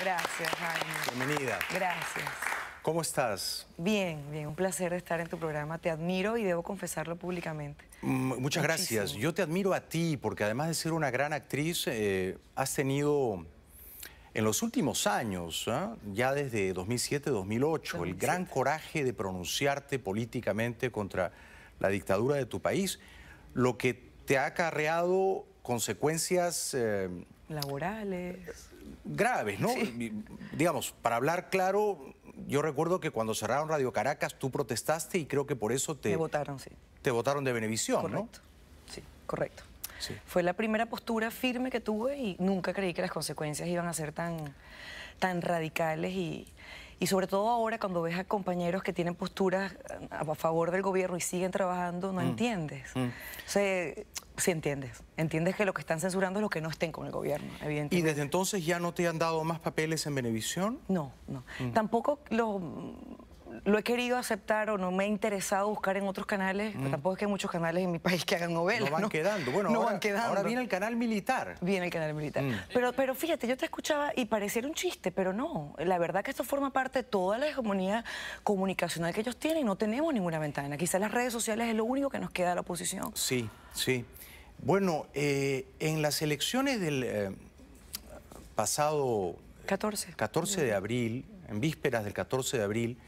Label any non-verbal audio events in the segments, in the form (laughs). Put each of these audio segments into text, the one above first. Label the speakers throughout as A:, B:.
A: Gracias, Jaime. Bienvenida. Gracias.
B: ¿Cómo estás?
A: Bien, bien, un placer estar en tu programa. Te admiro y debo confesarlo públicamente.
B: Mm, muchas gracias. Yo te admiro a ti porque además de ser una gran actriz, eh, has tenido en los últimos años, ¿eh? ya desde 2007, 2008, el gran coraje de pronunciarte políticamente contra la dictadura de tu país, lo que te ha acarreado consecuencias... Eh,
A: Laborales
B: graves, ¿no? Digamos, para hablar claro, yo recuerdo que cuando cerraron Radio Caracas tú protestaste y creo que por eso te... votaron, sí. Te votaron de Benevisión, correcto. Sí, correcto. Sí.
A: Fue la primera postura firme que tuve y nunca creí que las consecuencias iban a ser tan, tan radicales y, y sobre todo ahora cuando ves a compañeros que tienen posturas eh, a favor del gobierno y siguen trabajando, no mm. entiendes. Mm. O sea, sí entiendes. Entiendes que lo que están censurando es lo que no estén con el
B: gobierno, evidentemente. ¿Y desde entonces ya no te han dado más papeles en Benevisión?
A: No, no. Mm. Tampoco los lo he querido aceptar o no me ha interesado buscar en otros canales. Mm. Tampoco es que hay muchos canales en mi (laughs) país que hagan novelas. No van quedando. Bueno, ahora, viene el canal militar. Viene el canal militar. Mm. Pero, pero fíjate, yo te escuchaba y pareciera un chiste, pero no. La verdad que esto forma parte de toda la hegemonía comunicacional que ellos tienen. y No tenemos ninguna ventana. Quizás las redes sociales es lo único que nos queda a la oposición.
B: Sí, sí. Bueno, eh, en las elecciones del eh, pasado... 14. 14 de abril, en vísperas del 14 de abril,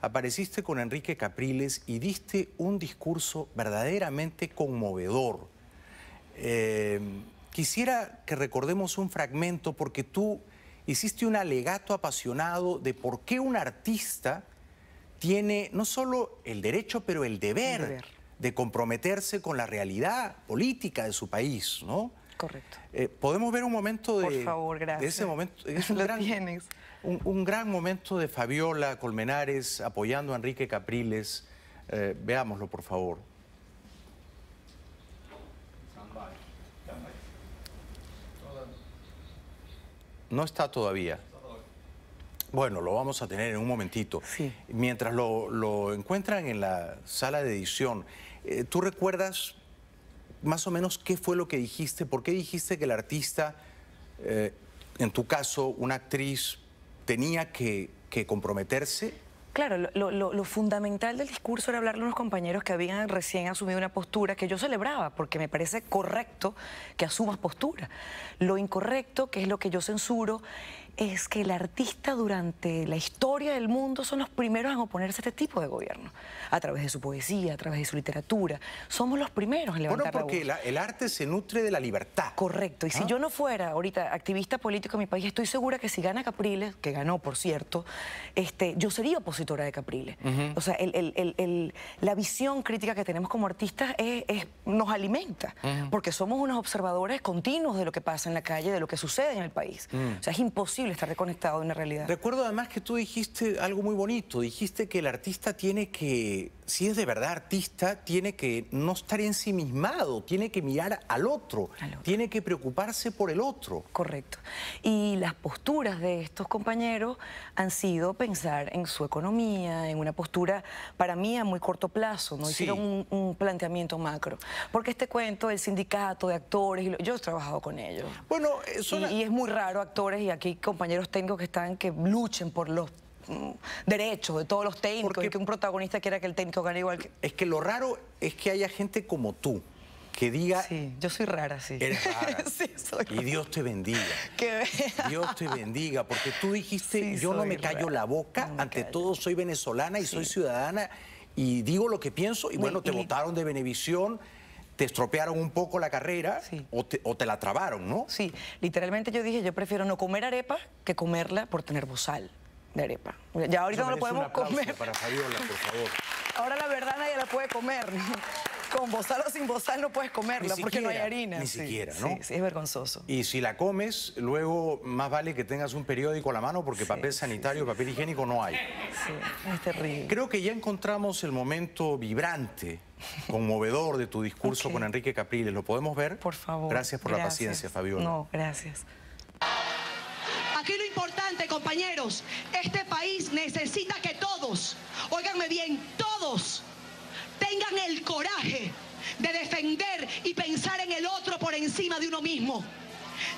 B: apareciste con Enrique Capriles y diste un discurso verdaderamente conmovedor. Eh, quisiera que recordemos un fragmento porque tú hiciste un alegato apasionado de por qué un artista tiene no solo el derecho, pero el deber, de comprometerse con la realidad política de su país, ¿no? Correcto. Eh, ¿Podemos ver un momento de, Por favor, gracias. ese momento? (laughs) un, gran momento de Fabiola Colmenares apoyando a Enrique Capriles. Eh, veámoslo, por favor. No está todavía. Bueno, lo vamos a tener en un momentito. Mientras lo, encuentran en la sala de edición, eh, ¿tú recuerdas más o menos qué fue lo que dijiste? ¿Por qué dijiste que el artista, eh, en tu caso, una actriz tenía que, comprometerse
A: Claro, lo, lo, fundamental del discurso era hablarle a unos compañeros que habían recién asumido una postura que yo celebraba, porque me parece correcto que asumas postura. Lo incorrecto, que es lo que yo censuro, es que el artista durante la historia del mundo son los primeros en oponerse a este tipo de gobierno, a través de su poesía, a través de su literatura. Somos los primeros en levantar porque la
B: voz. porque el arte se nutre de la libertad.
A: Correcto, y si ¿ah? yo no fuera ahorita activista político en mi país, estoy segura que si gana Capriles, que ganó por cierto, este, yo sería opositora de Capriles. O sea, la visión crítica que tenemos como artistas es, nos alimenta, porque somos unos observadores continuos de lo que pasa en la calle, de lo que sucede en el país. Mm. O sea, es imposible estar reconectado en una realidad.
B: Recuerdo además que tú dijiste algo muy bonito, dijiste que el artista tiene que si es de verdad artista, tiene que no estar ensimismado, tiene que mirar al otro, tiene que preocuparse por el otro. Correcto.
A: Y las posturas de estos compañeros han sido pensar en su economía, en una postura, para mí, a muy corto plazo, no hicieron un, planteamiento macro. Porque este cuento del sindicato de actores, y yo he trabajado con ellos. Bueno, eh, y, y es muy raro actores y aquí compañeros tengo que están, que luchen por los Mm, derechos de todos los técnicos y que un
B: protagonista quiera que el técnico gane igual Es que lo raro es que haya gente como tú que diga... Sí, yo soy rara, sí. (laughs) Y Dios te bendiga. Que... Dios te bendiga, porque tú dijiste, yo no me callo la boca, ante todo soy venezolana y soy ciudadana y digo lo que pienso y bueno, te votaron de Benevisión te estropearon un poco la carrera o, te, o, te, la trabaron, ¿no? Sí, literalmente yo dije, yo prefiero no comer arepa
A: que comerla por tener bozal de arepa. Ya ahorita no lo podemos comer.
B: Para Fabiola, por favor.
A: (laughs) Ahora la verdad nadie la puede comer. (laughs) Con bozal o sin bozal no puedes comerla porque no hay harina. Ni siquiera, ¿no?
B: Sí, es vergonzoso. Y si la comes, luego más vale que tengas un periódico a la mano porque papel sanitario, papel higiénico no hay. Sí, es terrible. Creo que ya encontramos el momento vibrante, (laughs) conmovedor de tu discurso con Enrique Capriles. ¿Lo podemos ver? Por favor. Gracias por la paciencia, Fabiola. No, gracias
A: compañeros, este país necesita que todos, óiganme bien, todos tengan el coraje de defender y pensar en el otro por encima de uno mismo.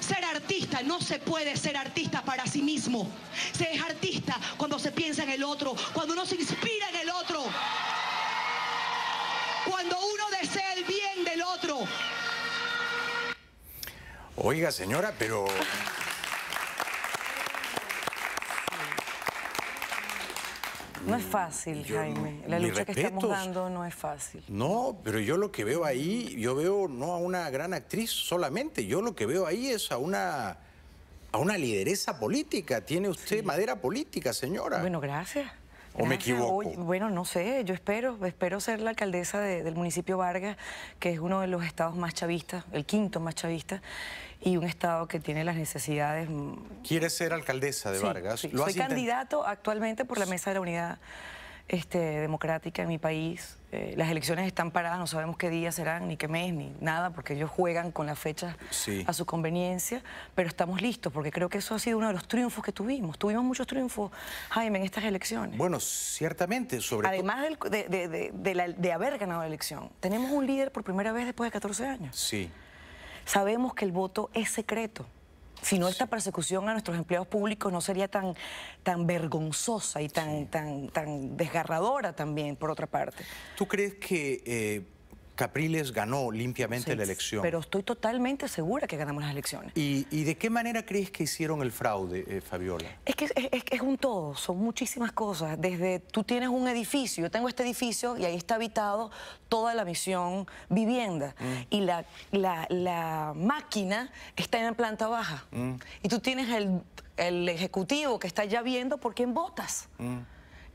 A: Ser artista, no se puede ser artista para sí mismo. Se es artista cuando se piensa en el otro, cuando uno se inspira en el otro, cuando uno desea el bien del otro.
B: Oiga, señora, pero...
A: No es fácil, Jaime.
B: La lucha que estamos dando
A: no es fácil.
B: No, pero yo lo que veo ahí, yo veo no a una gran actriz solamente, yo lo que veo ahí es a una, a una lideresa política. Tiene usted madera política, señora. Bueno, gracias. ¿O me equivoco?
A: bueno, no sé, yo espero, espero ser la alcaldesa del municipio Vargas, que es uno de los estados más chavistas, el quinto más chavista, y un estado que tiene las necesidades... Mm,
B: ¿Quieres ser alcaldesa de Vargas? Sí. ¿Lo Soy
A: candidato actualmente por la Mesa de la Unidad este, democrática en mi país. Eh, las elecciones están paradas, no sabemos qué día serán, ni qué mes, ni nada, porque ellos juegan con la fecha a su conveniencia, pero estamos listos, porque creo que eso ha sido uno de los triunfos que tuvimos. Tuvimos muchos triunfos, Jaime, en estas elecciones. Bueno, ciertamente, sobre Además todo... Además de, de, de haber ganado la elección, tenemos un líder por primera vez después de 14 años. Sí. Sabemos que el voto es secreto si no esta persecución a nuestros empleados públicos no sería tan, tan vergonzosa y tan, tan, tan desgarradora
B: también, por otra parte. ¿Tú crees que... Eh, Capriles ganó limpiamente la elección. Pero
A: estoy totalmente segura que ganamos las elecciones.
B: ¿Y, de qué manera crees que hicieron el fraude, eh, Fabiola?
A: Es que es, un todo, son muchísimas cosas. Desde tú tienes un edificio, yo tengo este edificio y ahí está habitado toda la misión vivienda. Mm. Y la, la, máquina está en la planta baja. Mm. Y tú tienes el, ejecutivo que está ya viendo por quién votas. Mm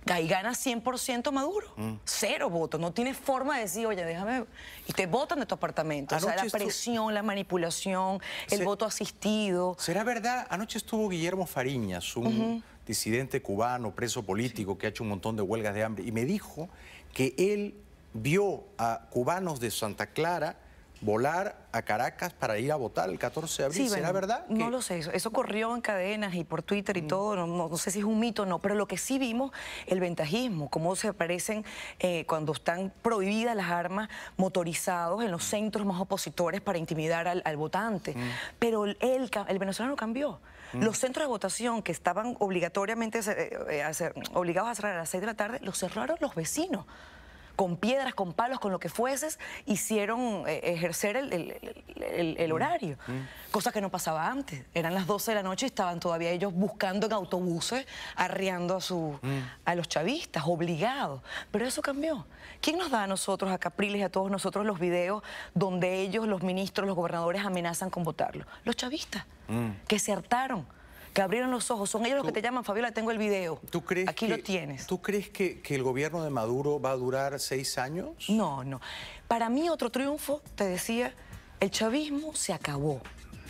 A: gana 100% Maduro. Mm. Cero votos. No tienes forma de decir, oye, déjame... Y te votan de tu apartamento. o sea, la presión, la manipulación, el voto asistido. ¿Será verdad? Anoche estuvo Guillermo
B: Fariñas, un... disidente cubano, preso político, que ha hecho un montón de huelgas de hambre, y me dijo que él vio a cubanos de Santa Clara volar a Caracas para ir a votar el 14 de abril. Sí, ¿Será verdad?
A: No lo sé. Eso, corrió en cadenas y por Twitter y mm. todo. No, sé si es un mito o no, pero lo que sí vimos, el ventajismo, cómo se aparecen eh, cuando están prohibidas las armas motorizados en los centros más opositores para intimidar al, votante. Mm. Pero el, el, venezolano cambió. Mm. Los centros de votación que estaban obligatoriamente eh, eh, obligados a cerrar a las 6 de la tarde, los cerraron los vecinos con piedras, con palos, con lo que fueses, hicieron eh, ejercer el, mm, horario. Mm. Cosa que no pasaba antes. Eran las 12 de la noche y estaban todavía ellos buscando en autobuses, arriando a, su, mm. a los chavistas, obligados. Pero eso cambió. ¿Quién nos da a nosotros, a Capriles y a todos nosotros los videos donde ellos, los ministros, los gobernadores amenazan con votarlo? Los chavistas, que se hartaron que abrieron los ojos. Son ellos los que te llaman, Fabiola, tengo el video.
B: ¿Tú crees Aquí que, lo tienes. ¿Tú crees que, el gobierno de Maduro va a durar seis años?
A: No, no. Para mí otro triunfo, te decía, el chavismo se acabó.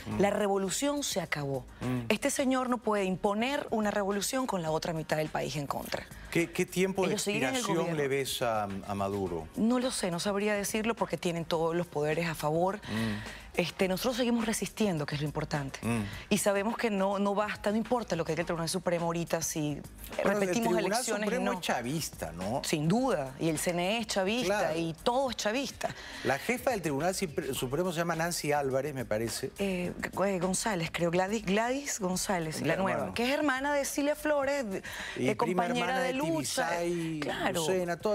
A: Mm. La revolución se acabó. Mm. Este señor no puede imponer una revolución con la otra mitad del país en contra.
B: ¿Qué, tiempo de expiración le ves a, Maduro?
A: No lo sé, no sabría decirlo porque tienen todos los poderes a favor.
B: Mm.
A: Este, nosotros seguimos resistiendo, que es lo importante. Mm. Y sabemos que no, no basta, no importa lo que diga el Tribunal Supremo ahorita, si repetimos el elecciones Supremo es
B: chavista, ¿no? Sin
A: duda, y el CNE es chavista y todo es chavista. La jefa del Tribunal Supremo se llama Nancy Álvarez, me parece. Eh, eh, González, creo, Gladys, Gladys González, la, nueva, que es hermana de Cilia Flores, de, y eh, compañera de, lucha. claro.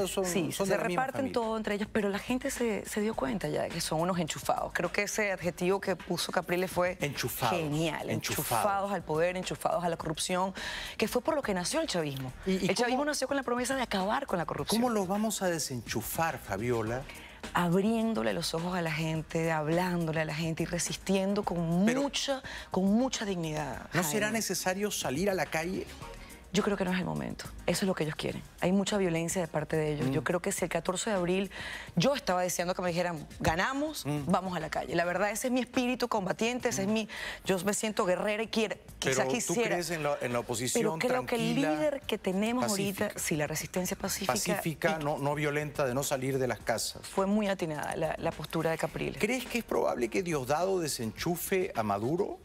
A: son, sí, se, se reparten todo entre ellas, pero la gente se, se, dio cuenta ya de que son unos enchufados. Creo que ese adjetivo que puso Capriles fue
B: enchufados, genial. Enchufados. enchufados
A: al poder, enchufados a la corrupción, que fue por lo que nació el el chavismo. el chavismo nació con la promesa de acabar con la corrupción. ¿Cómo los vamos a desenchufar, Fabiola? abriéndole los ojos a la gente, hablándole a la gente y resistiendo con mucha, con mucha dignidad. ¿No será
B: necesario salir a la calle
A: yo creo que no es el momento. Eso es lo que ellos quieren. Hay mucha violencia de parte de ellos. Mm. Yo creo que si el 14 de abril yo estaba deseando que me dijeran, ganamos, mm. vamos a la calle. La verdad, ese es mi espíritu combatiente, ese es mm. mi... Yo me siento guerrera y quizás quisiera Pero ¿tú crees
B: en la, en la oposición Pero creo que el líder
A: que tenemos ahorita, si la resistencia pacífica... Pacífica,
B: no, no violenta, de no salir de las casas. Fue muy atinada la, la postura de Capriles. ¿Crees que es probable que Diosdado desenchufe a Maduro?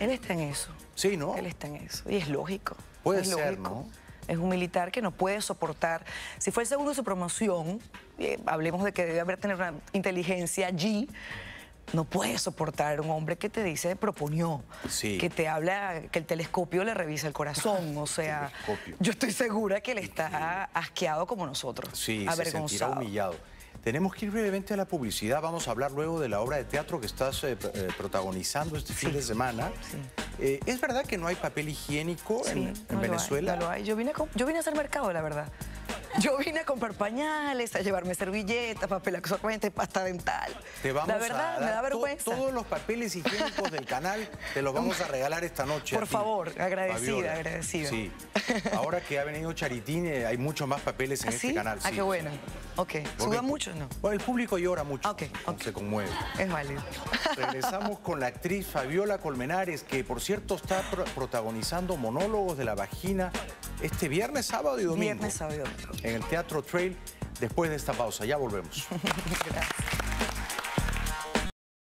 A: Él está en eso. Sí, ¿no? Él está en eso. Y es lógico. Puede ser, ¿no? Es un militar que no puede soportar. Si fue el segundo de su promoción, eh, hablemos de que debe haber tener una inteligencia allí no puede soportar un hombre que te dice proponió, que te habla, que el telescopio le revisa el corazón. O (laughs) sea, yo estoy segura que él está asqueado como nosotros.
B: Sí, avergonzado. Se humillado. Tenemos que ir brevemente a la publicidad. Vamos a hablar luego de la obra de teatro que estás eh, eh, protagonizando este fin de semana. Eh, ¿Es verdad que no hay papel higiénico en, Venezuela? no hay.
A: Yo, vine yo vine a hacer mercado, la verdad. Yo vine a comprar pañales, a llevarme servilletas, papel absorbente, pasta dental. Te vamos la verdad, a dar me da vergüenza.
B: todos los papeles higiénicos del canal te los vamos a regalar esta noche. Por favor, agradecida, agradecida. Sí. Ahora que ha venido Charitín, eh, hay muchos más papeles en ¿Ah, este canal. Ah, qué bueno. Ok. ¿Suda mucho mucho no? Bueno, el público llora mucho. Okay, Se conmueve.
A: Es válido. (laughs)
B: Regresamos con la actriz Fabiola Colmenares, que por cierto está protagonizando monólogos de la vagina este viernes, sábado y domingo. Viernes, sábado y domingo en el Teatro Trail después de esta pausa. Ya volvemos. (laughs) (laughs)